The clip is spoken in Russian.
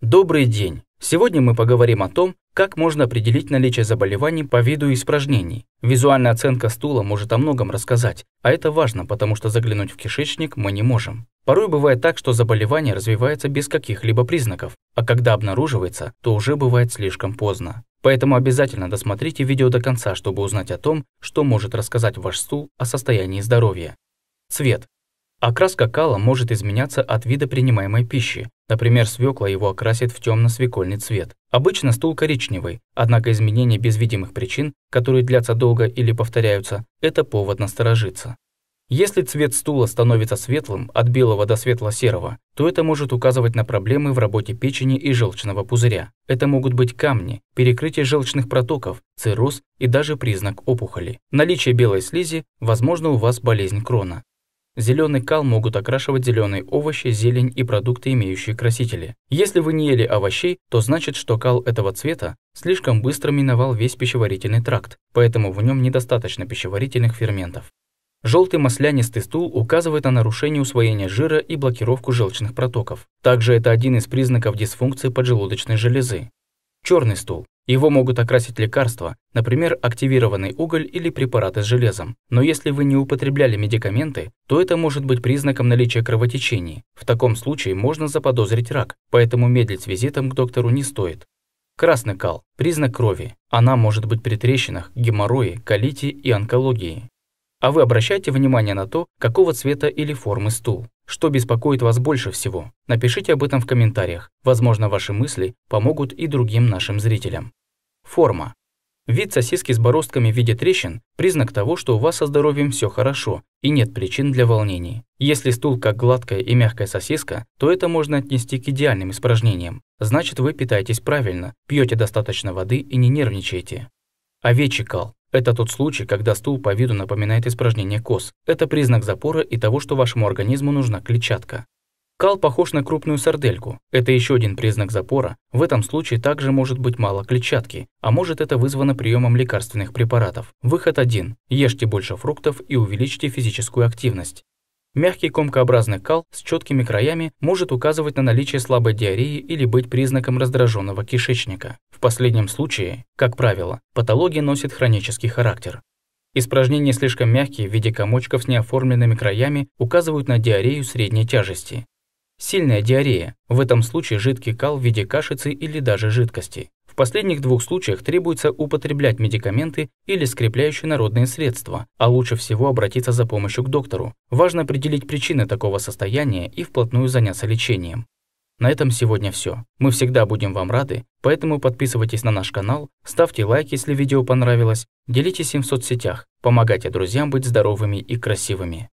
Добрый день! Сегодня мы поговорим о том, как можно определить наличие заболеваний по виду испражнений. Визуальная оценка стула может о многом рассказать, а это важно, потому что заглянуть в кишечник мы не можем. Порой бывает так, что заболевание развивается без каких-либо признаков, а когда обнаруживается, то уже бывает слишком поздно. Поэтому обязательно досмотрите видео до конца, чтобы узнать о том, что может рассказать ваш стул о состоянии здоровья. Цвет. Окраска кала может изменяться от вида принимаемой пищи. Например, свекла его окрасит в темно-свекольный цвет. Обычно стул коричневый, однако изменения без видимых причин, которые длятся долго или повторяются, это повод насторожиться. Если цвет стула становится светлым, от белого до светло-серого, то это может указывать на проблемы в работе печени и желчного пузыря. Это могут быть камни, перекрытие желчных протоков, цирроз и даже признак опухоли. Наличие белой слизи, возможно, у вас болезнь крона. Зеленый кал могут окрашивать зеленые овощи, зелень и продукты, имеющие красители. Если вы не ели овощей, то значит, что кал этого цвета слишком быстро миновал весь пищеварительный тракт, поэтому в нем недостаточно пищеварительных ферментов. Желтый маслянистый стул указывает на нарушение усвоения жира и блокировку желчных протоков. Также это один из признаков дисфункции поджелудочной железы. Черный стул его могут окрасить лекарства, например, активированный уголь или препараты с железом. Но если вы не употребляли медикаменты, то это может быть признаком наличия кровотечений. В таком случае можно заподозрить рак, поэтому медлить с визитом к доктору не стоит. Красный кал – признак крови. Она может быть при трещинах, геморрое, колите и онкологии. А вы обращайте внимание на то, какого цвета или формы стул. Что беспокоит вас больше всего? Напишите об этом в комментариях. Возможно, ваши мысли помогут и другим нашим зрителям. Форма. Вид сосиски с бороздками в виде трещин – признак того, что у вас со здоровьем все хорошо и нет причин для волнений. Если стул как гладкая и мягкая сосиска, то это можно отнести к идеальным испражнениям. Значит, вы питаетесь правильно, пьете достаточно воды и не нервничаете. Овечий кал. Это тот случай, когда стул по виду напоминает испражнение коз. Это признак запора и того, что вашему организму нужна клетчатка. Кал похож на крупную сардельку. Это еще один признак запора. В этом случае также может быть мало клетчатки, а может это вызвано приемом лекарственных препаратов. Выход один: Ешьте больше фруктов и увеличьте физическую активность. Мягкий комкообразный кал с четкими краями может указывать на наличие слабой диареи или быть признаком раздраженного кишечника. В последнем случае, как правило, патология носит хронический характер. Испражнения слишком мягкие в виде комочков с неоформленными краями указывают на диарею средней тяжести. Сильная диарея – в этом случае жидкий кал в виде кашицы или даже жидкости последних двух случаях требуется употреблять медикаменты или скрепляющие народные средства, а лучше всего обратиться за помощью к доктору. Важно определить причины такого состояния и вплотную заняться лечением. На этом сегодня все. Мы всегда будем вам рады, поэтому подписывайтесь на наш канал, ставьте лайк, если видео понравилось, делитесь им в соцсетях, помогайте друзьям быть здоровыми и красивыми.